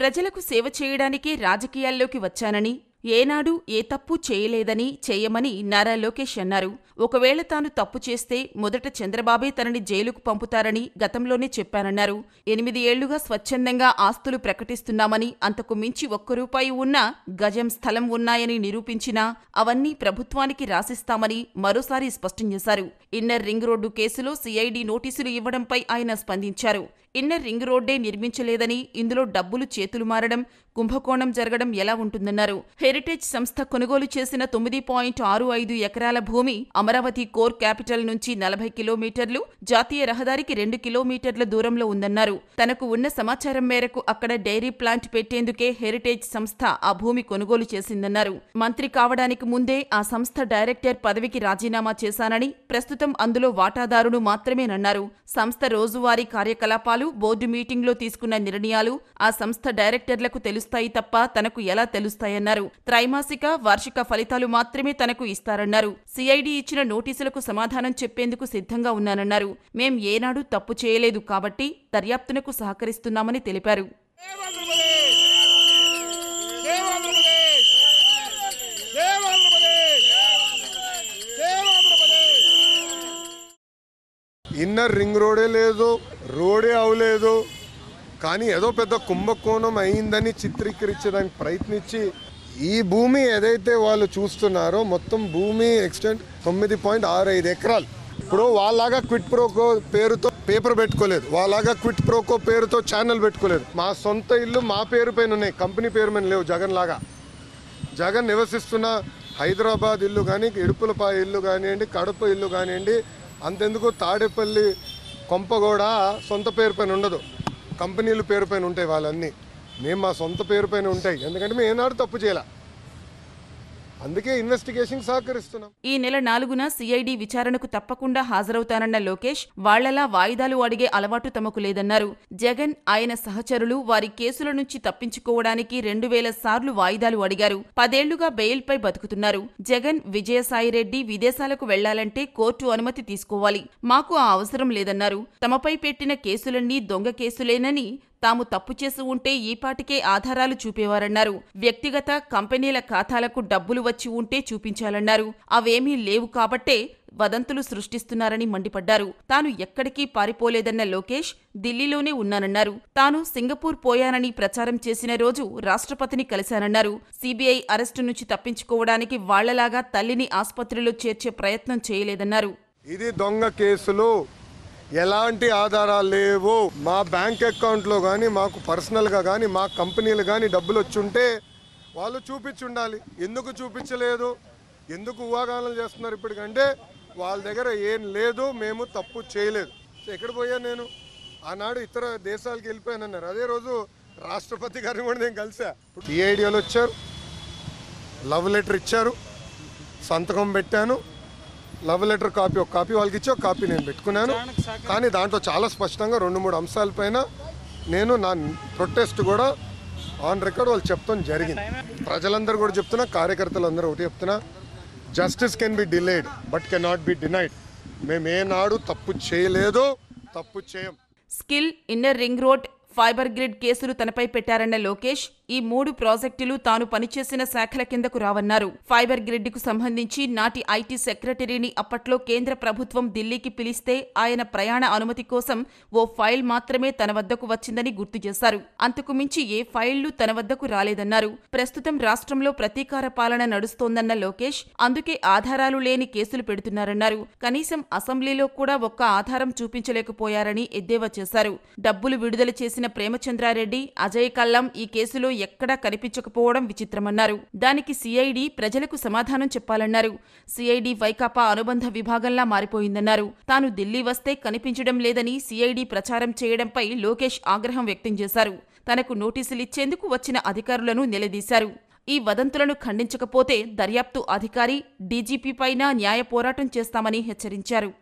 ప్రజలకు సేవ చేయడానికే రాజకీయాల్లోకి వచ్చానని ఏనాడు ఏ తప్పు చేయలేదని చేయమని నారా లోకేష్ అన్నారు ఒకవేళ తాను తప్పు చేస్తే మొదట చంద్రబాబే తనని జైలుకు పంపుతారని గతంలోనే చెప్పానన్నారు ఎనిమిది ఏళ్లుగా స్వచ్ఛందంగా ఆస్తులు ప్రకటిస్తున్నామని అంతకు మించి ఒక్క రూపాయి ఉన్నా గజం స్థలం ఉన్నాయని నిరూపించినా అవన్నీ ప్రభుత్వానికి రాసిస్తామని మరోసారి స్పష్టం చేశారు ఇన్నర్ రింగ్ రోడ్డు కేసులో సిఐడి నోటీసులు ఇవ్వడంపై ఆయన స్పందించారు ఇన్నర్ రింగ్ రోడ్డే నిర్మించలేదని ఇందులో డబ్బులు చేతులు మారడం కుంభకోణం జరగడం ఎలా ఉంటుందన్నారు హెరిటేజ్ సంస్థ కొనుగోలు చేసిన తొమ్మిది పాయింట్ ఆరు ఐదు ఎకరాల భూమి అమరావతి కోర్ క్యాపిటల్ నుంచి నలభై కిలోమీటర్లు జాతీయ రహదారికి రెండు కిలోమీటర్ల దూరంలో ఉందన్నారు తనకు ఉన్న సమాచారం మేరకు అక్కడ డైరీ ప్లాంట్ పెట్టేందుకే హెరిటేజ్ సంస్థ ఆ భూమి కొనుగోలు చేసిందన్నారు మంత్రి కావడానికి ముందే ఆ సంస్థ డైరెక్టర్ పదవికి రాజీనామా చేశానని ప్రస్తుతం అందులో వాటాదారుడు మాత్రమేనన్నారు సంస్థ రోజువారీ కార్యకలాపాలు నిర్ణయాలు బోర్డు మీటింగ్లో తీసుకున్న నిర్ణయాలు ఆ సంస్థ డైరెక్టర్లకు తెలుస్తాయి తప్ప తనకు ఎలా తెలుస్తాయన్నారు త్రైమాసిక వార్షిక ఫలితాలు మాత్రమే తనకు ఇస్తారన్నారు సిఐడి ఇచ్చిన నోటీసులకు సమాధానం చెప్పేందుకు సిద్ధంగా ఉన్నానన్నారు మేం ఏనాడు తప్పు చేయలేదు కాబట్టి దర్యాప్తునకు సహకరిస్తున్నామని తెలిపారు ఇన్నర్ రింగ్ రోడే లేదు రోడే అవలేదు కానీ ఏదో పెద్ద కుంభకోణం అయిందని చిత్రీకరించడానికి ప్రయత్నించి ఈ భూమి ఏదైతే వాళ్ళు చూస్తున్నారో మొత్తం భూమి ఎక్స్టెంట్ తొమ్మిది పాయింట్ ఆరు ఐదు ఎకరాలు ఇప్పుడు వాళ్ళలాగా క్విట్ ప్రోకో పేరుతో పేపర్ పెట్టుకోలేదు వాళ్ళలాగా క్విట్ ప్రోకో పేరుతో ఛానల్ పెట్టుకోలేదు మా సొంత ఇల్లు మా పేరు పైన ఉన్నాయి కంపెనీ పేరు మీద లేవు జగన్ లాగా జగన్ నివసిస్తున్న హైదరాబాద్ ఇల్లు కానీ ఇడుపులపాయ ఇల్లు కానివ్వండి కడప ఇల్లు కానివ్వండి అంతెందుకు తాడేపల్లి కొంప కూడా సొంత పేరు పైన ఉండదు కంపెనీలు పేరు పైన ఉంటాయి వాళ్ళన్నీ మేము మా సొంత పేరు పైన ఉంటాయి ఎందుకంటే మేము ఏనాడు తప్పు చేయాలి అందుకే ఇన్వెస్టిగేషన్ సహకరిస్తున్నాం ఈ నెల నాలుగున సిఐడి విచారణకు తప్పకుండా హాజరవుతానన్న లోకేష్ వాళ్లలా వాయిదాలు అడిగే అలవాటు తమకు లేదన్నారు జగన్ ఆయన సహచరులు వారి కేసుల నుంచి తప్పించుకోవడానికి రెండు వేల సార్లు వాయిదాలు అడిగారు పదేళ్లుగా బెయిల్పై బతుకుతున్నారు జగన్ విజయసాయిరెడ్డి విదేశాలకు వెళ్లాలంటే కోర్టు అనుమతి తీసుకోవాలి మాకు ఆ అవసరం లేదన్నారు తమపై పెట్టిన కేసులన్నీ దొంగ కేసులేనని తాము తప్పు చేసి ఉంటే ఈపాటికే ఆధారాలు చూపేవారన్నారు వ్యక్తిగత కంపెనీల ఖాతాలకు డబ్బులు వచ్చి ఉంటే చూపించాలన్నారు అవేమీ లేవు కాబట్టే వదంతులు సృష్టిస్తున్నారని మండిపడ్డారు తాను ఎక్కడికీ పారిపోలేదన్న లోకేష్ ఢిల్లీలోనే ఉన్నానన్నారు తాను సింగపూర్ పోయానని ప్రచారం చేసిన రోజు రాష్ట్రపతిని కలిశానన్నారు సిబిఐ అరెస్టు నుంచి తప్పించుకోవడానికి వాళ్లలాగా తల్లిని ఆసుపత్రిలో చేర్చే ప్రయత్నం చేయలేదన్నారు ఇది దొంగ కేసులు ఎలాంటి ఆధారాలు లేవు మా బ్యాంక్ అకౌంట్లో కానీ మాకు పర్సనల్గా కానీ మా కంపెనీలు కానీ డబ్బులు వచ్చుంటే వాళ్ళు చూపించి ఉండాలి ఎందుకు చూపించలేదు ఎందుకు ఊహాగానాలు చేస్తున్నారు ఇప్పటికంటే వాళ్ళ దగ్గర ఏం లేదు మేము తప్పు చేయలేదు ఎక్కడ పోయా నేను ఆనాడు ఇతర దేశాలకు వెళ్ళిపోయానన్నారు అదే రోజు రాష్ట్రపతి గారిని కూడా నేను కలిసా టీఐడియాలు వచ్చారు లవ్ లెటర్ ఇచ్చారు సంతకం పెట్టాను లవ్ లెటర్ కాపీ ఒక కాపీ వాళ్ళకి ఇచ్చి ఒక కాపీ నేను పెట్టుకున్నాను కానీ దాంట్లో చాలా స్పష్టంగా రెండు మూడు అంశాలపైన నేను నా ప్రొటెస్ట్ కూడా ఆన్ రికార్డ్ వాళ్ళు చెప్తాం జరిగింది ప్రజలందరూ కూడా చెప్తున్నా అందరూ ఒకటి చెప్తున్నా justice can be delayed but can not be denied మేమేనాడు తప్పు చేయలేదు తప్పు చేయం skill inner ring road fibre grid కేసులు తనపై పెట్టారన్న లోకేష్ ఈ మూడు ప్రాజెక్టులు తాను పనిచేసిన శాఖల కిందకు రావన్నారు ఫైబర్ గ్రిడ్కు సంబంధించి నాటి ఐటీ సెక్రటరీని అప్పట్లో కేంద్ర ప్రభుత్వం ఢిల్లీకి పిలిస్తే ఆయన ప్రయాణ అనుమతి కోసం ఓ ఫైల్ మాత్రమే తన వద్దకు వచ్చిందని గుర్తు చేశారు అంతకు మించి ఏ ఫైళ్లు తన వద్దకు రాలేదన్నారు ప్రస్తుతం రాష్ట్రంలో ప్రతీకార పాలన నడుస్తోందన్న లోకేష్ అందుకే ఆధారాలు లేని కేసులు పెడుతున్నారన్నారు కనీసం అసెంబ్లీలో కూడా ఒక్క ఆధారం చూపించలేకపోయారని ఎద్దేవా చేశారు డబ్బులు విడుదల చేసిన ప్రేమచంద్రారెడ్డి అజయ్ కల్లం ఈ కేసులో ఎక్కడా కనిపించకపోవడం విచిత్రమన్నారు దానికి సిఐడి ప్రజలకు సమాధానం చెప్పాలన్నారు సిఐడి వైకాపా అనుబంధ విభాగంలా మారిపోయిందన్నారు తాను ఢిల్లీ వస్తే కనిపించడం లేదని సిఐడి ప్రచారం చేయడంపై లోకేష్ ఆగ్రహం వ్యక్తం చేశారు తనకు నోటీసులిచ్చేందుకు వచ్చిన అధికారులను నిలదీశారు ఈ వదంతులను ఖండించకపోతే దర్యాప్తు అధికారి డీజీపీపైన న్యాయ పోరాటం చేస్తామని హెచ్చరించారు